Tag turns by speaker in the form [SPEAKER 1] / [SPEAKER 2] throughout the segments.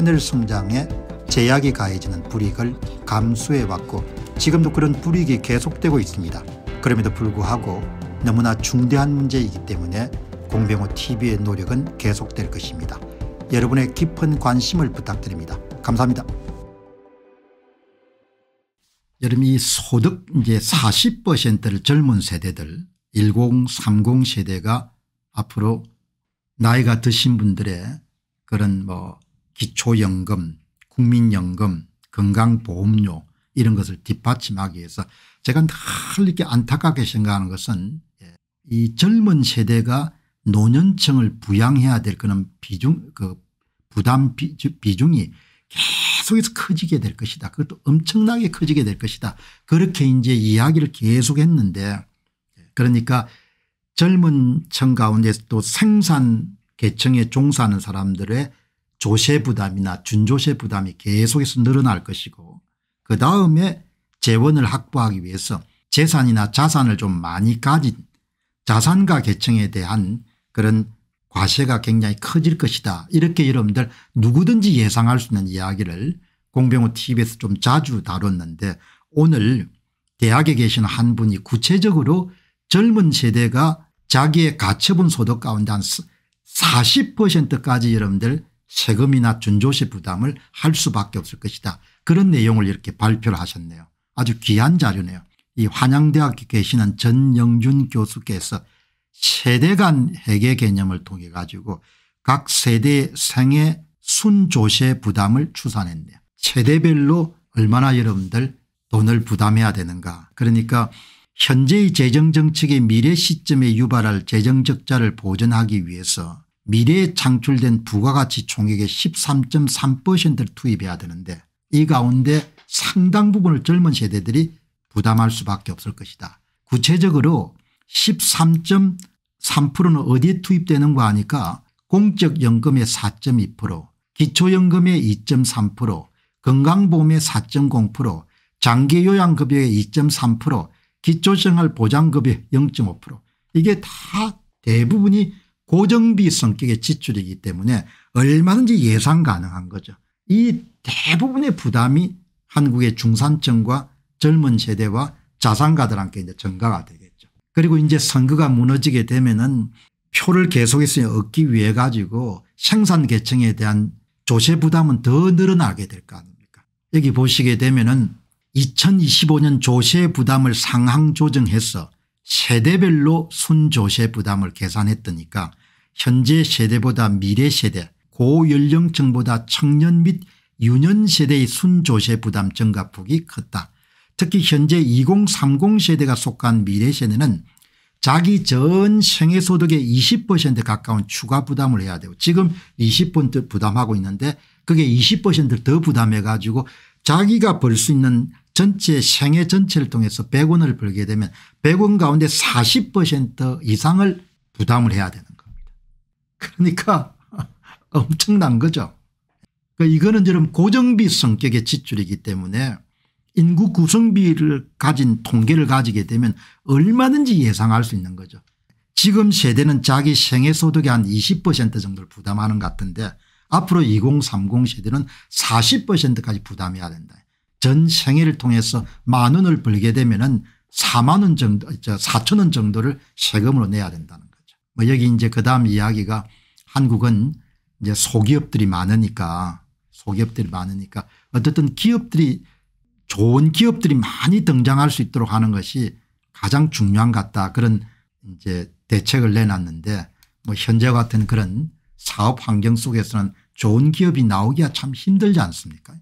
[SPEAKER 1] 하늘 성장에 제약이 가해지는 불이익을 감수해왔고 지금도 그런 불이익이 계속되고 있습니다. 그럼에도 불구하고 너무나 중대한 문제이기 때문에 공병호 TV의 노력은 계속될 것입니다. 여러분의 깊은 관심을 부탁드립니다. 감사합니다. 여러분 이 소득 이제 40%를 젊은 세대들 1030 세대가 앞으로 나이가 드신 분들의 그런 뭐 기초연금 국민연금 건강보험료 이런 것을 뒷받침하기 위해서 제가 늘 이렇게 안타깝게 생각하는 것은 예, 이 젊은 세대가 노년층을 부양해야 될 그런 비중 그 부담 비중이 계속해서 커지게 될 것이다. 그것도 엄청나게 커지게 될 것이다. 그렇게 이제 이야기를 계속했는데 예, 그러니까 젊은 층 가운데서 또 생산 계층에 종사하는 사람들의 조세 부담이나 준조세 부담이 계속해서 늘어날 것이고 그 다음에 재원을 확보하기 위해서 재산이나 자산을 좀 많이 가진 자산가 계층에 대한 그런 과세가 굉장히 커질 것이다 이렇게 여러분들 누구든지 예상할 수 있는 이야기를 공병호 tv에서 좀 자주 다뤘는데 오늘 대학에 계신 한 분이 구체적으로 젊은 세대가 자기의 가처분 소득 가운데 한 40%까지 여러분들 세금이나 준조세 부담을 할 수밖에 없을 것이다. 그런 내용을 이렇게 발표를 하셨네요. 아주 귀한 자료네요. 이 한양대학에 계시는 전영준 교수께서 세대 간 회계 개념을 통해 가지고 각 세대 생애 순조세 부담을 추산했네요. 세대별로 얼마나 여러분들 돈을 부담해야 되는가 그러니까 현재의 재정정책의 미래 시점에 유발할 재정적자를 보전하기 위해서 미래에 창출된 부가가치 총액의 13.3%를 투입해야 되는데 이 가운데 상당 부분을 젊은 세대들이 부담할 수밖에 없을 것이다. 구체적으로 13.3%는 어디에 투입되는가 하니까 공적연금의 4.2% 기초연금의 2.3% 건강보험의 4.0% 장기요양급여의 2.3% 기초생활보장급여 0.5% 이게 다 대부분이 고정비 성격의 지출이기 때문에 얼마든지 예상 가능한 거죠. 이 대부분의 부담이 한국의 중산층과 젊은 세대와 자산가들한테 이제 전가가 되겠죠. 그리고 이제 선거가 무너지게 되면은 표를 계속해서 얻기 위해 가지고 생산 계층에 대한 조세 부담은 더 늘어나게 될 거 아닙니까 여기 보시게 되면은 2025년 조세 부담을 상향 조정해서 세대별로 순조세 부담을 계산했더니까 현재 세대보다 미래 세대 고연령층보다 청년 및 유년 세대의 순조세 부담 증가 폭이 컸다. 특히 현재 2030 세대가 속한 미래 세대는 자기 전 생애소득의 20% 가까운 추가 부담을 해야 되고 지금 20% 부담하고 있는데 그게 20%를 더 부담해 가지고 자기가 벌 수 있는 전체 생애 전체를 통해서 100원을 벌게 되면 100원 가운데 40% 이상을 부담을 해야 되는 그러니까 엄청난 거죠. 그러니까 이거는 저런 고정비 성격의 지출이기 때문에 인구 구성비를 가진 통계를 가지게 되면 얼마든지 예상할 수 있는 거죠. 지금 세대는 자기 생애소득의 한 20% 정도를 부담하는 것 같은데 앞으로 2030 세대는 40%까지 부담해야 된다. 전 생애를 통해서 만 원을 벌게 되면 4만 원 정도 4천 원 정도를 세금으로 내야 된다는 뭐 여기 이제 그 다음 이야기가 한국은 이제 소기업들이 많으니까 소기업들이 많으니까 어쨌든 기업들이 좋은 기업들이 많이 등장할 수 있도록 하는 것이 가장 중요한 같다 그런 이제 대책을 내놨는데 뭐 현재 같은 그런 사업 환경 속에서는 좋은 기업이 나오기가 참 힘들지 않습니까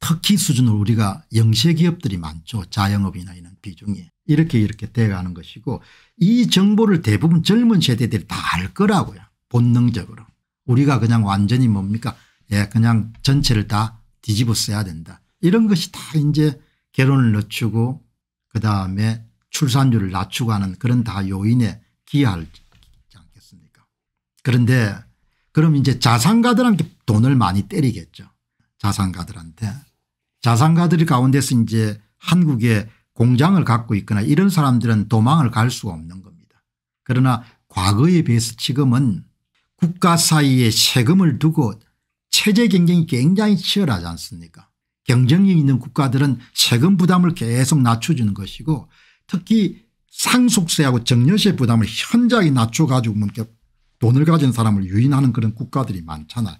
[SPEAKER 1] 특히 수준으로 우리가 영세 기업들이 많죠 자영업이나 이런 비중이 이렇게 이렇게 돼가는 것이고 이 정보를 대부분 젊은 세대들이 다 알 거라고요. 본능적으로. 우리가 그냥 완전히 뭡니까 예 그냥 전체를 다 뒤집어 써야 된다. 이런 것이 다 이제 결혼을 늦추고 그다음에 출산율을 낮추고 하는 그런 다 요인에 기여하지 않겠습니까 그런데 그럼 이제 자산가들한테 돈을 많이 때리겠죠. 자산가들한테. 자산가들 가운데서 이제 한국의 공장을 갖고 있거나 이런 사람들은 도망을 갈 수가 없는 겁니다. 그러나 과거에 비해서 지금은 국가 사이에 세금을 두고 체제 경쟁이 굉장히 치열하지 않습니까 경쟁력 있는 국가들은 세금 부담을 계속 낮춰주는 것이고 특히 상속세하고 정여세 부담을 현저하게 낮춰가지고 돈을 가진 사람을 유인하는 그런 국가들이 많잖아요.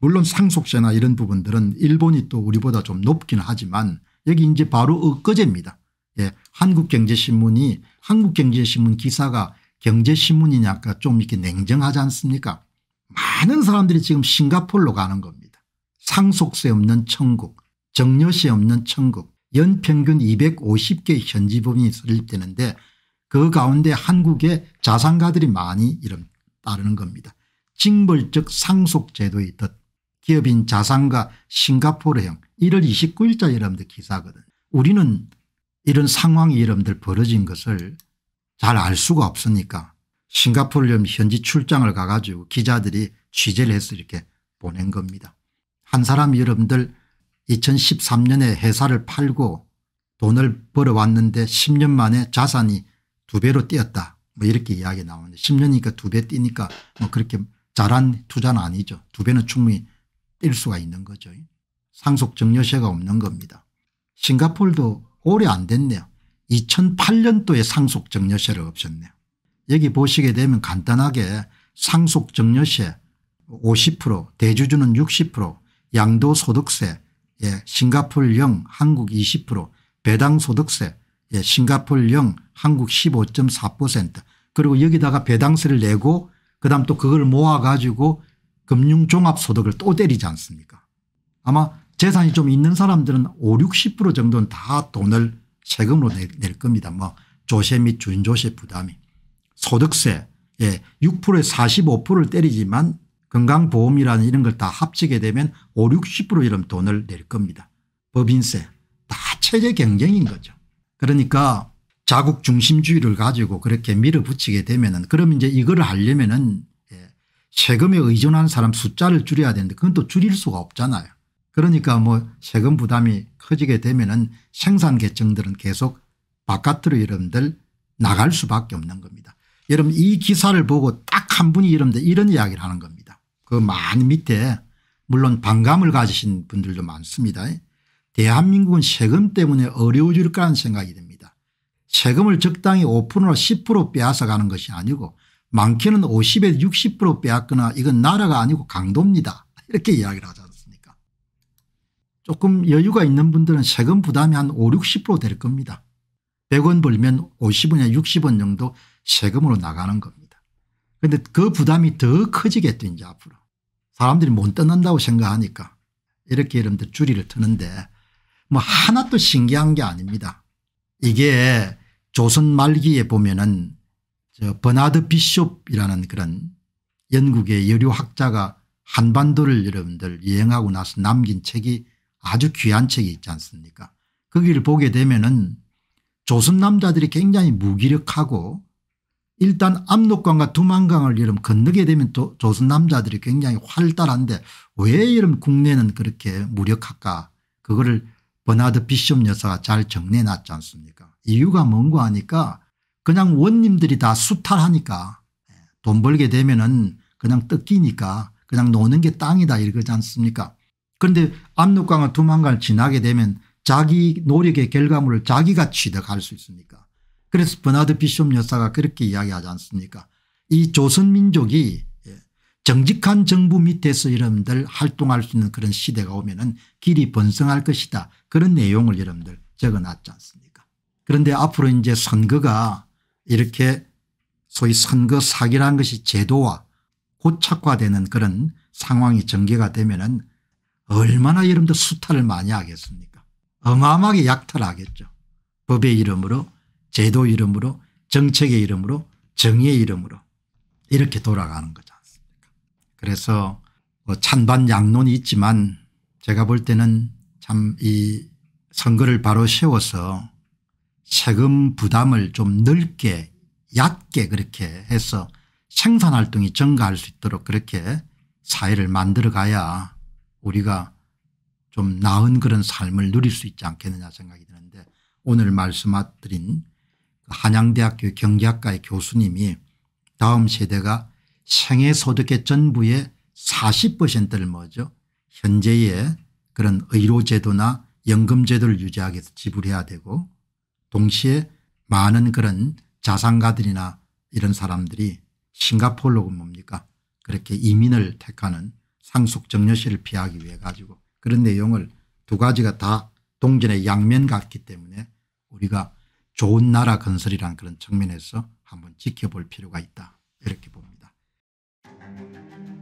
[SPEAKER 1] 물론 상속세나 이런 부분들은 일본이 또 우리보다 좀 높기는 하지만 여기 이제 바로 엊그제입니다. 예, 한국경제신문이 한국경제신문 기사가 경제신문이냐 아까 좀 이렇게 냉정하지 않습니까 많은 사람들이 지금 싱가폴로 가는 겁니다. 상속세 없는 천국 정려세 없는 천국 연평균 250개 현지법인이 설립되는데 그 가운데 한국의 자산가들이 많이 이름 따르는 겁니다. 징벌적 상속제도의 뜻 기업인 자산가 싱가포르형 1월 29일자 여러분들 기사거든 우리는 이런 상황이 여러분들 벌어진 것을 잘 알 수가 없으니까 싱가포르 현지 출장을 가가지고 기자들이 취재를 해서 이렇게 보낸 겁니다. 한 사람이 여러분들 2013년에 회사를 팔고 돈을 벌어왔는데 10년 만에 자산이 두 배로 뛰었다. 뭐 이렇게 이야기 나오는데 10년이니까 두 배 뛰니까 뭐 그렇게 잘한 투자는 아니죠. 두 배는 충분히 뛸 수가 있는 거죠. 상속 증여세가 없는 겁니다. 싱가폴도 오래 안 됐네요. 2008년도에 상속정여세를 없앴네요. 여기 보시게 되면 간단하게 상속정여세 50% 대주주는 60% 양도소득세 예, 싱가폴 0 한국 20% 배당소득세 예, 싱가폴 0 한국 15.4% 그리고 여기다가 배당세를 내고 그다음 또 그걸 모아가지고 금융종합소득을 또 때리지 않습니까 아마 재산이 좀 있는 사람들은 5, 60% 정도는 다 돈을 세금으로 낼, 낼 겁니다. 뭐 조세 및 준조세 부담이 소득세 예, 6%에 45%를 때리지만 건강보험이라는 이런 걸 다 합치게 되면 5, 60% 이런 돈을 낼 겁니다. 법인세 다 체제 경쟁인 거죠. 그러니까 자국 중심주의를 가지고 그렇게 밀어붙이게 되면은 그럼 이제 이거 하려면은 예, 세금에 의존하는 사람 숫자를 줄여야 되는데 그건 또 줄일 수가 없잖아요. 그러니까 뭐 세금 부담이 커지게 되면은 생산 계층들은 계속 바깥으로 여러분들 나갈 수밖에 없는 겁니다. 여러분 이 기사를 보고 딱 한 분이 여러분들 이런 이야기를 하는 겁니다. 그 많이 밑에 물론 반감을 가지신 분들도 많습니다. 대한민국은 세금 때문에 어려워질 거라는 생각이 듭니다. 세금을 적당히 5%나 10% 빼앗아가는 것이 아니고 많게는 50에 60% 빼앗거나 이건 나라가 아니고 강도입니다. 이렇게 이야기를 하잖아요. 조금 여유가 있는 분들은 세금 부담이 한 5, 60%될 겁니다. 100원 벌면 50원이나 60원 정도 세금으로 나가는 겁니다. 그런데 그 부담이 더 커지겠죠 이제 앞으로. 사람들이 못떠난다고 생각하니까 이렇게 여러분들 줄이를 트는데 뭐 하나 도 신기한 게 아닙니다. 이게 조선 말기에 보면은 저 버나드 비숍이라는 그런 영국의 여류학자가 한반도를 여러분들 여행하고 나서 남긴 책이 아주 귀한 책이 있지 않습니까 거기를 그 보게 되면은 조선 남자들이 굉장히 무기력하고 일단 압록강과 두만강을 이름 건너게 되면 또 조선 남자들이 굉장히 활달한데 왜이름 국내는 그렇게 무력할까 그거를 버나드 비숍 여사가 잘 정리해놨지 않습니까 이유가 뭔고 하니까 그냥 원님들이 다 수탈하니까 예, 돈 벌게 되면은 그냥 뜯기니까 그냥 노는 게 땅이다 이러지 않습니까 그런데 압록강을 두만강을 지나게 되면 자기 노력의 결과물을 자기가 취득할 수 있습니까 그래서 버나드 비숍 여사가 그렇게 이야기하지 않습니까 이 조선민족이 예, 정직한 정부 밑에서 여러분들 활동할 수 있는 그런 시대가 오면 은 길이 번성할 것이다 그런 내용을 여러분들 적어놨지 않습니까 그런데 앞으로 이제 선거가 이렇게 소위 선거 사기라는 것이 제도와 고착화되는 그런 상황이 전개가 되면 은 얼마나 여러분들 수탈을 많이 하겠습니까 어마어마하게 약탈하겠죠. 법의 이름으로 제도 이름으로 정책의 이름으로 정의의 이름으로 이렇게 돌아가는 거지 않습니까 그래서 뭐 찬반 양론이 있지만 제가 볼 때는 참 이 선거를 바로 세워서 세금 부담을 좀 넓게 얕게 그렇게 해서 생산활동이 증가할 수 있도록 그렇게 사회를 만들어 가야 우리가 좀 나은 그런 삶을 누릴 수 있지 않겠느냐 생각이 드는데 오늘 말씀드린 그 한양대학교 경제학과의 교수님이 다음 세대가 생애 소득의 전부의 40%를 뭐죠 현재의 그런 의료제도나 연금제도를 유지하기 위해서 지불해야 되고 동시에 많은 그런 자산가들이나 이런 사람들이 싱가폴로가 뭡니까 그렇게 이민을 택하는 상속 점유시를 피하기 위해 가지고 그런 내용을 두 가지가 다 동전의 양면 같기 때문에 우리가 좋은 나라 건설이라는 그런 측면에서 한번 지켜볼 필요가 있다 이렇게 봅니다.